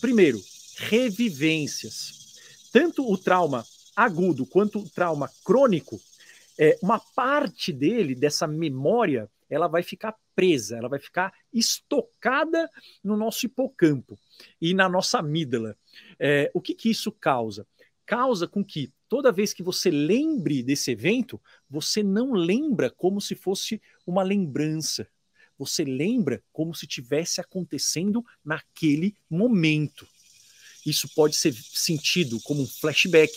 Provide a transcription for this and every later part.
Primeiro, revivências. Tanto o trauma agudo quanto o trauma crônico, é, uma parte dele, dessa memória, ela vai ficar presa, ela vai ficar estocada no nosso hipocampo e na nossa amígdala. É, o que, que isso causa? Causa com que toda vez que você lembre desse evento, você não lembra como se fosse uma lembrança. Você lembra como se tivesse acontecendo naquele momento. Isso pode ser sentido como um flashback.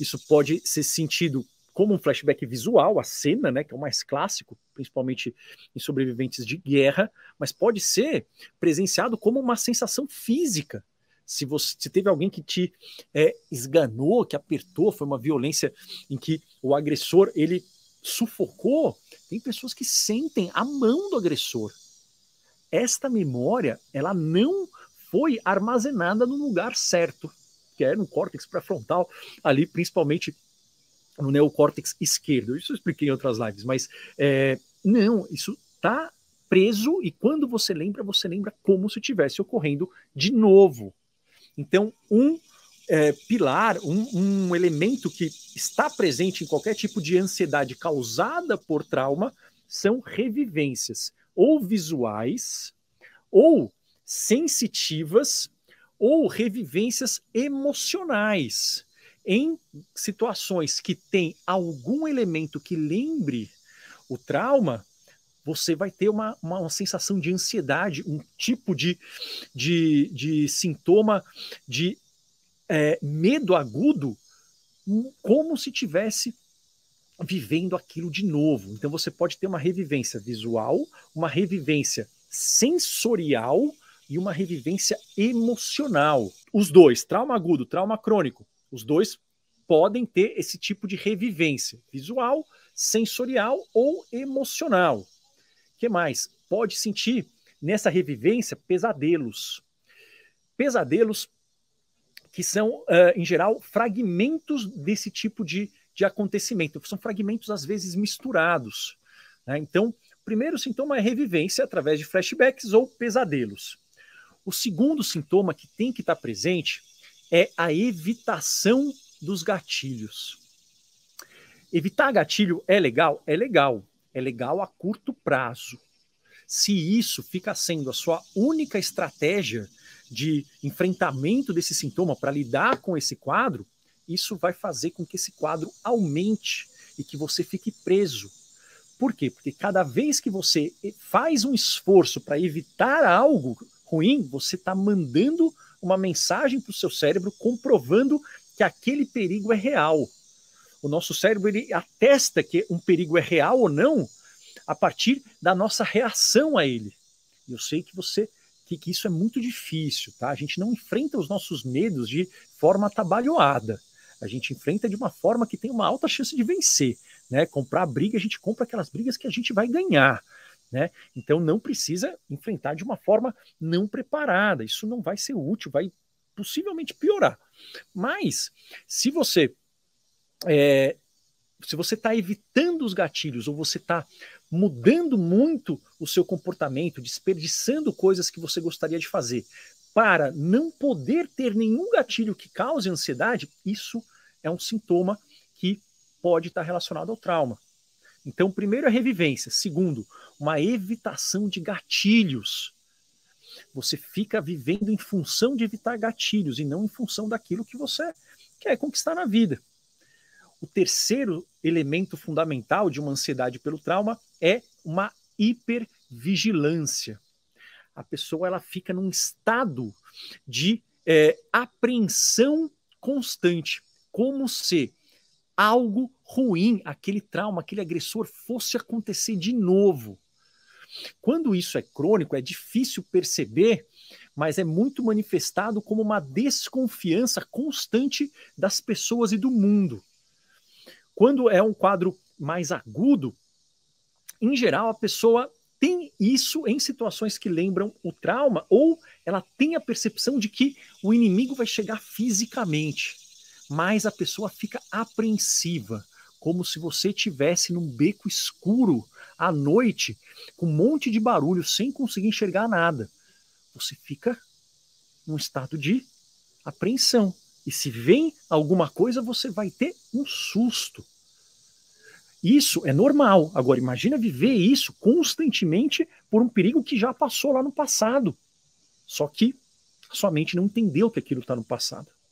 Isso pode ser sentido como um flashback visual, a cena, né, que é o mais clássico, principalmente em sobreviventes de guerra, mas pode ser presenciado como uma sensação física. Se você se teve alguém que te é, esganou, que apertou, foi uma violência em que o agressor ele sufocou, tem pessoas que sentem a mão do agressor. Esta memória, ela não foi armazenada no lugar certo, que é no córtex pré-frontal, ali principalmente no neocórtex esquerdo. Isso eu expliquei em outras lives, mas é, não, isso está preso e quando você lembra, você lembra como se tivesse ocorrendo de novo. Então, um é, pilar, um, um elemento que está presente em qualquer tipo de ansiedade causada por trauma, são revivências, ou visuais, ou sensitivas, ou revivências emocionais em situações que tem algum elemento que lembre o trauma, você vai ter uma, uma, uma sensação de ansiedade, um tipo de, de, de sintoma de é, medo agudo como se tivesse vivendo aquilo de novo. Então você pode ter uma revivência visual, uma revivência sensorial e uma revivência emocional. Os dois, trauma agudo, trauma crônico, os dois podem ter esse tipo de revivência visual, sensorial ou emocional. Que mais? Pode sentir nessa revivência pesadelos. Pesadelos que são, uh, em geral, fragmentos desse tipo de, de acontecimento. São fragmentos, às vezes, misturados. Né? Então, o primeiro sintoma é revivência através de flashbacks ou pesadelos. O segundo sintoma que tem que estar presente é a evitação dos gatilhos. Evitar gatilho é legal? É legal. É legal a curto prazo. Se isso fica sendo a sua única estratégia de enfrentamento desse sintoma para lidar com esse quadro, isso vai fazer com que esse quadro aumente e que você fique preso. Por quê? Porque cada vez que você eh, faz um esforço para evitar algo ruim, você está mandando uma mensagem para o seu cérebro comprovando que aquele perigo é real. O nosso cérebro ele atesta que um perigo é real ou não a partir da nossa reação a ele. Eu sei que você que, que isso é muito difícil, tá? A gente não enfrenta os nossos medos de forma atabalhoada. A gente enfrenta de uma forma que tem uma alta chance de vencer, né? Comprar briga, a gente compra aquelas brigas que a gente vai ganhar. Né? Então não precisa enfrentar de uma forma não preparada. Isso não vai ser útil, vai possivelmente piorar. Mas se você é, se você está evitando os gatilhos ou você está mudando muito o seu comportamento, desperdiçando coisas que você gostaria de fazer, para não poder ter nenhum gatilho que cause ansiedade, isso é um sintoma que pode estar tá relacionado ao trauma. Então, primeiro, a revivência. Segundo, uma evitação de gatilhos. Você fica vivendo em função de evitar gatilhos e não em função daquilo que você quer conquistar na vida. O terceiro elemento fundamental de uma ansiedade pelo trauma é uma hipervigilância. A pessoa ela fica num estado de é, apreensão constante, como se algo ruim, aquele trauma, aquele agressor fosse acontecer de novo. Quando isso é crônico, é difícil perceber, mas é muito manifestado como uma desconfiança constante das pessoas e do mundo. Quando é um quadro mais agudo, em geral a pessoa tem isso em situações que lembram o trauma ou ela tem a percepção de que o inimigo vai chegar fisicamente, mas a pessoa fica apreensiva, como se você tivesse num beco escuro à noite, com um monte de barulho, sem conseguir enxergar nada. Você fica num estado de apreensão. E se vem alguma coisa, você vai ter um susto. Isso é normal. Agora, imagina viver isso constantemente por um perigo que já passou lá no passado. Só que a sua mente não entendeu que aquilo está no passado.